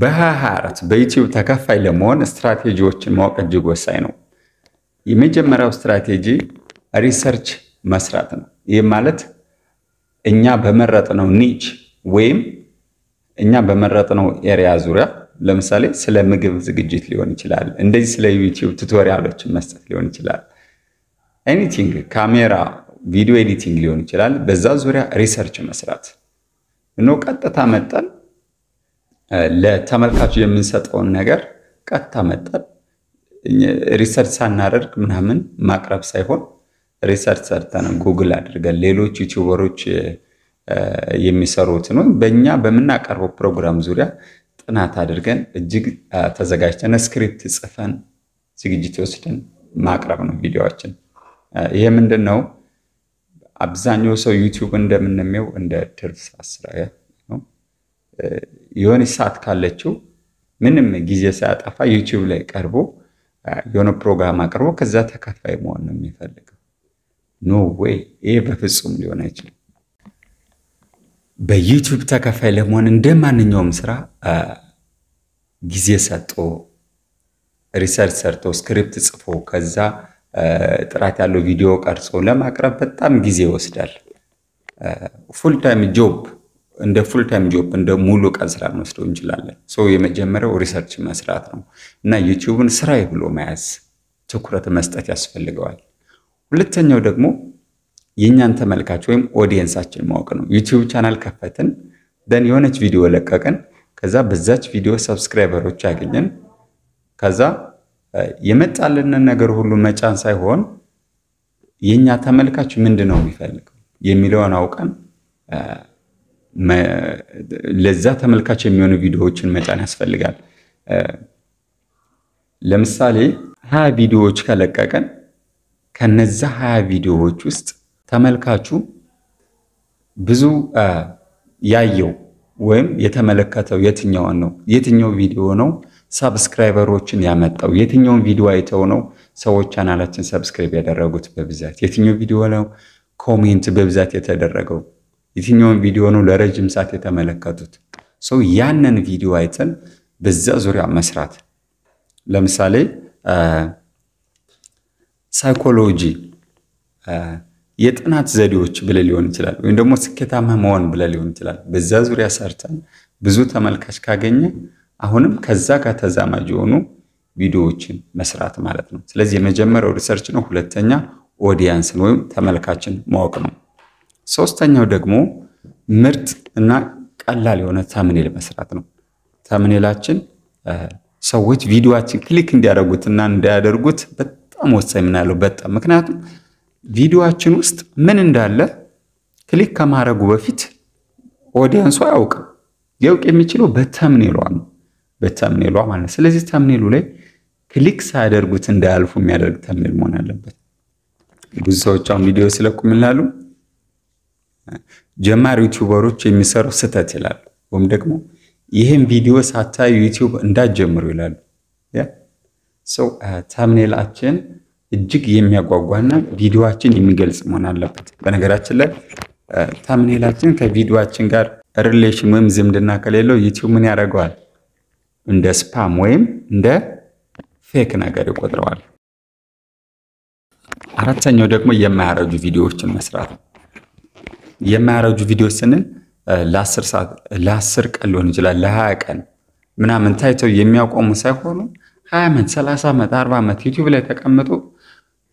በ2024 በዩቲዩብ ተከፋይ ለመሆን ስትራቴጂዎችን ማወቅ እጅግ ወሳኝ ነው። የመጀመሪያው ስትራቴጂ ሪሰርች መስራት ነው። ይህም ማለት እኛ በመረጥነው ኒች ወይም እኛ በመረጥነው ኤሪያ ዙሪያ ለምሳሌ ስለ ምግብ ዝግጅት ሊሆን ይችላል። እንደዚህ ስለ ዩቲዩብ ቱቶሪያሎችን መስጠት ሊሆን ይችላል። ኤኒቲንግ ካሜራ፣ ቪዲዮ ኤዲቲንግ ሊሆን ይችላል። በዛ ዙሪያ ሪሰርች መስራት ነው። ቀጥታ መጠን ለተመልካቹ የምንሰጠውን ነገር ቀጥታ መጠን ሪሰርች ሳናደርግ ምናምን ማቅረብ ሳይሆን ሪሰርች ሰርተን ጉግል አድርገን ሌሎች ዩቲዩበሮች የሚሰሩትን ወይም በእኛ በምናቀርበው ፕሮግራም ዙሪያ ጥናት አድርገን እጅግ ተዘጋጅተን ስክሪፕት ጽፈን ዝግጅት ወስደን ማቅረብ ነው ቪዲዮዎችን። ይሄ ምንድን ነው አብዛኛው ሰው ዩቲዩብ እንደምንሚው እንደ ትርፍ አስራያ የሆነ ሰዓት ካለችው ምንም ጊዜ ሳያጠፋ ዩቲዩብ ላይ ቀርቦ የሆነ ፕሮግራም አቅርቦ ከዛ ተከፋይ መሆን ነው የሚፈልገው። ኖ ዌይ ይሄ በፍጹም ሊሆን አይችልም። በዩቲዩብ ተከፋይ ለመሆን እንደ ማንኛውም ስራ ጊዜ ሰጥቶ ሪሰርች ሰርቶ ስክሪፕት ጽፎ ከዛ ጥራት ያለው ቪዲዮ ቀርጾ ለማቅረብ በጣም ጊዜ ይወስዳል። ፉል ታይም ጆብ እንደ ፉል ታይም ጆብ እንደ ሙሉ ቀን ስራ መስደው እንችላለን። ሰው የመጀመሪያው ሪሰርች መስራት ነው እና ዩቲዩብን ስራዬ ብሎ መያዝ ትኩረት መስጠት ያስፈልገዋል። ሁለተኛው ደግሞ የእኛን ተመልካች ወይም ኦዲየንሳችን ማወቅ ነው። ዩቲዩብ ቻናል ከፈትን ደን የሆነች ቪዲዮ ለቀቅን፣ ከዛ በዛች ቪዲዮ ሰብስክራይበሮች ያገኘን፣ ከዛ የመጣልንን ነገር ሁሉ መጫን ሳይሆን የእኛ ተመልካች ምንድን ነው የሚፈልገው የሚለውን አውቀን ለዛ ተመልካች የሚሆኑ ቪዲዮዎችን መጫን ያስፈልጋል። ለምሳሌ ሀያ ቪዲዮዎች ከለቀቀን ከነዛ ሀያ ቪዲዮዎች ውስጥ ተመልካቹ ብዙ ያየው ወይም የተመለከተው የትኛውን ነው? የትኛው ቪዲዮ ነው ሰብስክራይበሮችን ያመጣው? የትኛውን ቪዲዮ አይተው ነው ሰዎች ቻናላችን ሰብስክራይብ ያደረጉት? በብዛት የትኛው ቪዲዮ ነው ኮሜንት በብዛት የተደረገው? የትኛውን ቪዲዮ ነው ለረጅም ሰዓት የተመለከቱት? ሰው ያንን ቪዲዮ አይተን በዛ ዙሪያ መስራት ለምሳሌ ሳይኮሎጂ የጥናት ዘዴዎች ብለ ሊሆን ይችላል፣ ወይም ደግሞ ስኬታማ መሆን ብለ ሊሆን ይችላል። በዛ ዙሪያ ሰርተን ብዙ ተመልካች ካገኘ አሁንም ከዛ ጋር ተዛማጅ የሆኑ ቪዲዮዎችን መስራት ማለት ነው። ስለዚህ የመጀመሪያው ሪሰርች ነው። ሁለተኛ ኦዲያንስን ወይም ተመልካችን ማወቅ ነው። ሶስተኛው ደግሞ ምርጥ እና ቀላል የሆነ ተምኔል መስራት ነው። ተምኔላችን ሰዎች ቪዲዮችን ክሊክ እንዲያደርጉት እና እንዳያደርጉት በጣም ወሳኝ ምናለው በጣም ምክንያቱም ቪዲዮችን ውስጥ ምን እንዳለ ክሊክ ከማድረጉ በፊት ኦዲየንሱ አያውቅም። ሊያውቅ የሚችለው በተምኔሏ ነው በተምኔሏ ማለት ስለዚህ ተምኔሉ ላይ ክሊክ ሳያደርጉት እንዳያልፉ የሚያደርግ ተምኔል መሆን አለበት። ብዙ ሰዎች አሁን ቪዲዮ ስለቁምላሉ ጀማሪ ዩቲዩበሮች የሚሰሩ ስህተት ይላሉ። ወይም ደግሞ ይህን ቪዲዮ ሳታዩ ዩቲዩብ እንዳትጀምሩ ይላሉ። ሰው ታምኔላችን እጅግ የሚያጓጓና ቪዲዮችን የሚገልጽ መሆን አለበት። በነገራችን ላይ ታምኔላችን ከቪዲዮችን ጋር ሪሌሽን ወይም ዝምድና ከሌለው ዩቲዩብ ምን ያደርገዋል? እንደ ስፓም ወይም እንደ ፌክ ነገር ይቆጥረዋል። አራተኛው ደግሞ የማያረጁ ቪዲዮዎችን መስራት ነው። የማያረጁ ቪዲዮ ስንል ለአስር ሰዓት ለአስር ቀን ሊሆን ይችላል ለሀያ ቀን ምናምን ታይተው የሚያቆሙ ሳይሆኑ ሀያ ዓመት ሰላሳ ዓመት አርባ ዓመት ዩቲዩብ ላይ ተቀምጦ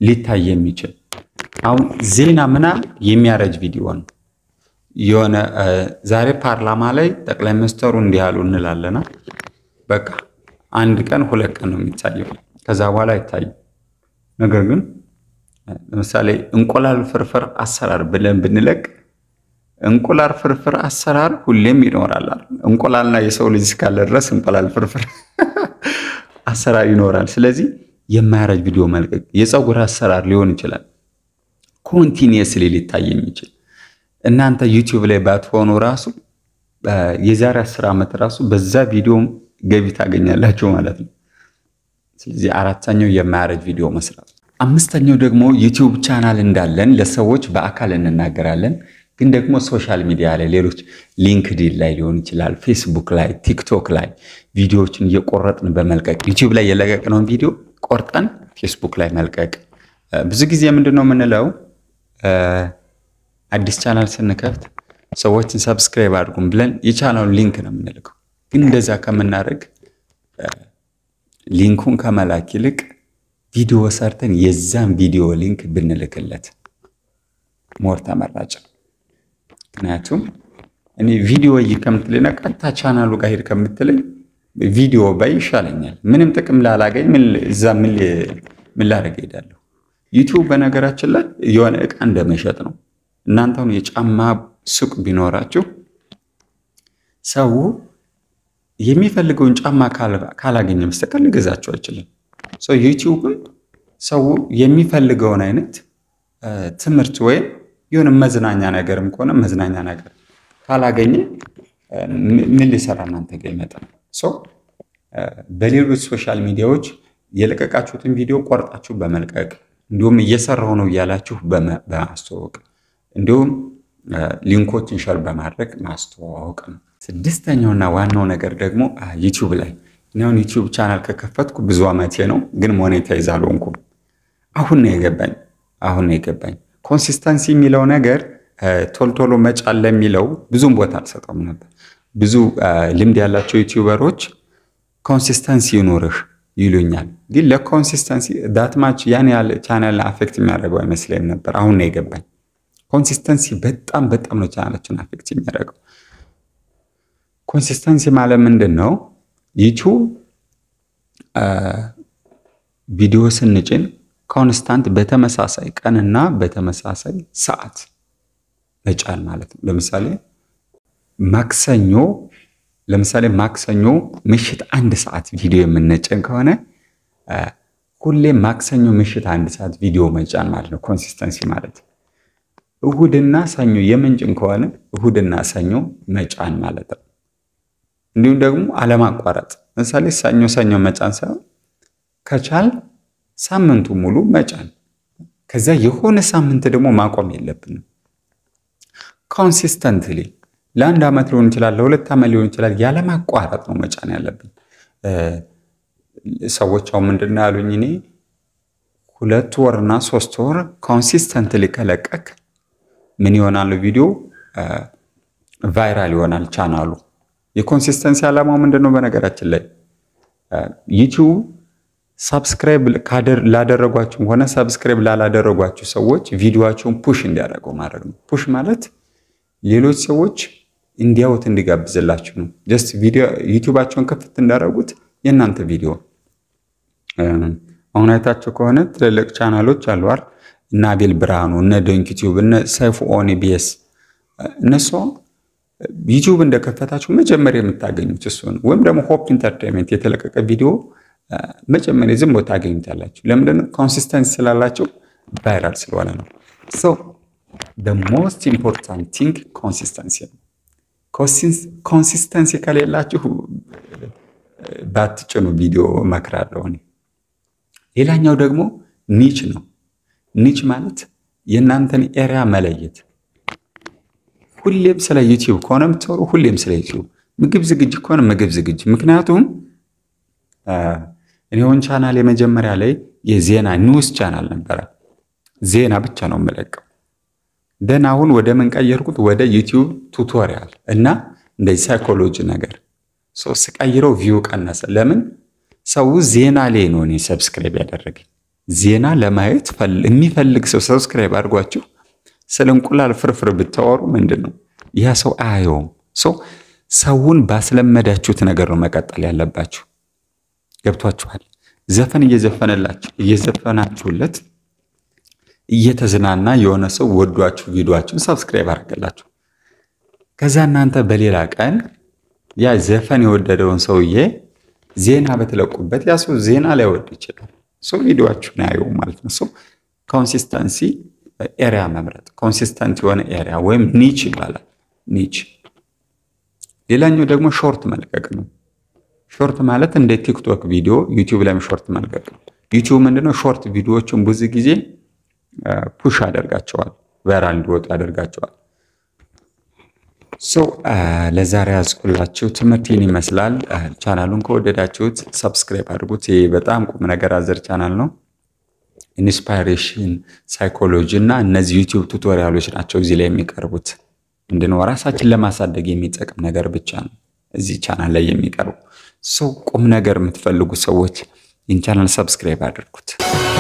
ሊታይ የሚችል አሁን ዜና ምናምን የሚያረጅ ቪዲዮ ነው። የሆነ ዛሬ ፓርላማ ላይ ጠቅላይ ሚኒስትሩ እንዲህ ያሉ እንላለና በቃ አንድ ቀን ሁለት ቀን ነው የሚታየው፣ ከዛ በኋላ አይታይም። ነገር ግን ለምሳሌ እንቁላል ፍርፍር አሰራር ብለን ብንለቅ እንቁላል ፍርፍር አሰራር ሁሌም ይኖራል። እንቁላልና የሰው ልጅ እስካለ ድረስ እንቁላል ፍርፍር አሰራር ይኖራል። ስለዚህ የማያረጅ ቪዲዮ መልቀቅ የፀጉር አሰራር ሊሆን ይችላል፣ ኮንቲኒየስሊ ሊታይ የሚችል እናንተ ዩቲዩብ ላይ ባትሆኑ ራሱ የዛሬ አስር ዓመት ራሱ በዛ ቪዲዮ ገቢ ታገኛላችሁ ማለት ነው። ስለዚህ አራተኛው የማያረጅ ቪዲዮ መስራት። አምስተኛው ደግሞ ዩቲዩብ ቻናል እንዳለን ለሰዎች በአካል እንናገራለን። ግን ደግሞ ሶሻል ሚዲያ ላይ ሌሎች ሊንክድን ላይ ሊሆን ይችላል፣ ፌስቡክ ላይ፣ ቲክቶክ ላይ ቪዲዮዎችን እየቆረጥን በመልቀቅ ዩቲዩብ ላይ የለቀቅነውን ቪዲዮ ቆርጠን ፌስቡክ ላይ መልቀቅ። ብዙ ጊዜ ምንድን ነው የምንለው አዲስ ቻናል ስንከፍት ሰዎችን ሰብስክራይብ አድርጉም ብለን የቻናሉን ሊንክ ነው የምንልከው። ግን እንደዛ ከምናደርግ ሊንኩን ከመላክ ይልቅ ቪዲዮ ሰርተን የዛን ቪዲዮ ሊንክ ብንልክለት ሞር ተመራጭ ነው። ምክንያቱም እኔ ቪዲዮ ይ ከምትልና ቀጥታ ቻናሉ ጋር ሄድ ከምትለኝ ቪዲዮ ባይ ይሻለኛል። ምንም ጥቅም ላላገኝ እዛ ምን ላደርግ ሄዳለሁ? ዩቲዩብ በነገራችን ላይ የሆነ እቃ እንደመሸጥ ነው። እናንተ አሁን የጫማ ሱቅ ቢኖራችሁ ሰው የሚፈልገውን ጫማ ካላገኘ በስተቀር ሊገዛችሁ አይችልም። ዩቲዩብም ሰው የሚፈልገውን አይነት ትምህርት ወይም የሆነ መዝናኛ ነገርም ከሆነ መዝናኛ ነገር ካላገኘ ምን ሊሰራ እናንተ ጋር ይመጣል? በሌሎች ሶሻል ሚዲያዎች የለቀቃችሁትን ቪዲዮ ቆርጣችሁ በመልቀቅ እንዲሁም እየሰራው ነው እያላችሁ በማስተዋወቅ እንዲሁም ሊንኮችን ሸር በማድረግ ማስተዋወቅ ነው። ስድስተኛውና ዋናው ነገር ደግሞ ዩቲዩብ ላይ አሁን ዩቲዩብ ቻናል ከከፈትኩ ብዙ ዓመቴ ነው፣ ግን ሞኔታይዝ አልሆንኩም። አሁን ነው የገባኝ አሁን ነው የገባኝ። ኮንሲስተንሲ የሚለው ነገር ቶልቶሎ መጫን ለሚለው ብዙም ቦታ አልሰጠውም ነበር። ብዙ ልምድ ያላቸው ዩቲዩበሮች ኮንሲስተንሲ ይኖርህ ይሉኛል። ግን ለኮንሲስተንሲ ዳትማች ያን ያህል ቻናል አፌክት የሚያደርገው አይመስለኝም ነበር። አሁን ነው የገባኝ። ኮንሲስተንሲ በጣም በጣም ነው ቻናላችን አፌክት የሚያደርገው። ኮንሲስተንሲ ማለት ምንድን ነው? ዩቲዩብ ቪዲዮ ስንጭን ኮንስታንት በተመሳሳይ ቀንና በተመሳሳይ ሰዓት መጫን ማለት ነው። ለምሳሌ ማክሰኞ ለምሳሌ ማክሰኞ ምሽት አንድ ሰዓት ቪዲዮ የምንጨን ከሆነ ሁሌም ማክሰኞ ምሽት አንድ ሰዓት ቪዲዮ መጫን ማለት ነው። ኮንሲስተንሲ ማለት እሁድና ሰኞ የምንጭን ከሆነ እሁድና ሰኞ መጫን ማለት ነው። እንዲሁም ደግሞ አለማቋረጥ ለምሳሌ ሰኞ ሰኞ መጫን ሳይሆን ከቻል ሳምንቱ ሙሉ መጫን። ከዛ የሆነ ሳምንት ደግሞ ማቆም የለብንም። ኮንሲስተንትሊ ለአንድ ዓመት ሊሆን ይችላል፣ ለሁለት ዓመት ሊሆን ይችላል። ያለማቋረጥ ነው መጫን ያለብን። ሰዎች አሁን ምንድን ነው ያሉኝ? እኔ ሁለት ወርና ሶስት ወር ኮንሲስተንትሊ ከለቀክ ምን ይሆናል? ቪዲዮ ቫይራል ይሆናል ቻናሉ። የኮንሲስተንሲ ዓላማው ምንድን ነው? በነገራችን ላይ ዩቲዩብ ሳብስክራይብ ላደረጓችሁም ሆነ ሳብስክራይብ ላላደረጓችሁ ሰዎች ቪዲዮቸውን ፑሽ እንዲያደርጉ ማድረግ ነው። ፑሽ ማለት ሌሎች ሰዎች እንዲያዩት እንዲጋብዝላችሁ ነው። ጀስት ዩቲዩባቸውን ከፍት እንዳደረጉት የእናንተ ቪዲዮ አሁን አይታቸው ከሆነ ትልልቅ ቻናሎች አሉዋል እነ አቤል ብርሃኑ፣ እነ ዶንክ ዩቲዩብ፣ እነ ሰይፉ ኦን ኢቢኤስ እነሱ ዩቲዩብ እንደከፈታችሁ መጀመሪያ የምታገኙት እሱ ነው። ወይም ደግሞ ሆፕ ኢንተርቴንመንት የተለቀቀ ቪዲዮ መጀመሪያ ዝም ቦታ አገኝታላችሁ። ለምንድነው? ኮንሲስተንስ ስላላችሁ ቫይራል ስለሆነ ነው። ሶ ሞስት ኢምፖርታንት ቲንግ ኮንሲስተንሲ ነው። ኮንሲስተንሲ ከሌላችሁ ባትጭኑ ቪዲዮ እመክራለሁ ሌላኛው ደግሞ ኒች ነው። ኒች ማለት የእናንተን ኤሪያ መለየት። ሁሌም ስለ ዩቲዩብ ከሆነ የምትወሩ ሁሌም ስለ ዩቲዩብ፣ ምግብ ዝግጅ ከሆነ ምግብ ዝግጅ። ምክንያቱም እኔውን ቻናል የመጀመሪያ ላይ የዜና ኒውስ ቻናል ነበረ። ዜና ብቻ ነው የምለቀው። ደን አሁን ወደ ምን ቀየርኩት? ወደ ዩቲዩብ ቱቶሪያል እና እንደዚህ ሳይኮሎጂ ነገር ሰው ስቀይረው ቪው ቀነሰ። ለምን ሰው ዜና ላይ ነው እኔ ሰብስክራይብ ያደረገኝ። ዜና ለማየት የሚፈልግ ሰው ሰብስክራይብ አድርጓችሁ ስለ እንቁላል ፍርፍር ብታወሩ ምንድን ነው ያ ሰው አያየውም። ሰውን ባስለመዳችሁት ነገር ነው መቀጠል ያለባችሁ። ገብቷችኋል። ዘፈን እየዘፈነላችሁ እየዘፈናችሁለት እየተዝናና የሆነ ሰው ወዷችሁ ቪዲዮአችሁን ሰብስክራይብ አድርገላችሁ ከዛ እናንተ በሌላ ቀን ያ ዘፈን የወደደውን ሰውዬ ዜና በተለቁበት ያ ሰው ዜና ላይወድ ይችላል። ሰው ቪዲዮአችሁን ያየው ማለት ነው። ሰው ኮንሲስተንሲ ኤሪያ መምረጥ ኮንሲስተንት የሆነ ኤሪያ ወይም ኒች ይባላል። ኒች ሌላኛው ደግሞ ሾርት መልቀቅ ነው። ሾርት ማለት እንደ ቲክቶክ ቪዲዮ ዩቲዩብ ላይም ሾርት መልቀቅ ነው? ዩቲዩብ ምንድነው ሾርት ቪዲዮዎችን ብዙ ጊዜ ፑሽ አደርጋቸዋል ቫይራል እንዲወጡ ያደርጋቸዋል። ሰው ለዛሬ ያዝኩላችሁ ትምህርትን ይመስላል። ቻናሉን ከወደዳችሁት ሰብስክራይብ አድርጉት። ይህ በጣም ቁም ነገር አዘር ቻናል ነው። ኢንስፓይሬሽን፣ ሳይኮሎጂ እና እነዚህ ዩቲዩብ ቱቶሪያሎች ናቸው እዚህ ላይ የሚቀርቡት። ምንድነው ራሳችን ለማሳደግ የሚጠቅም ነገር ብቻ ነው። እዚህ ቻናል ላይ የሚቀርቡ ሰው ቁም ነገር የምትፈልጉ ሰዎች ይህን ቻናል ሰብስክራይብ አድርጉት።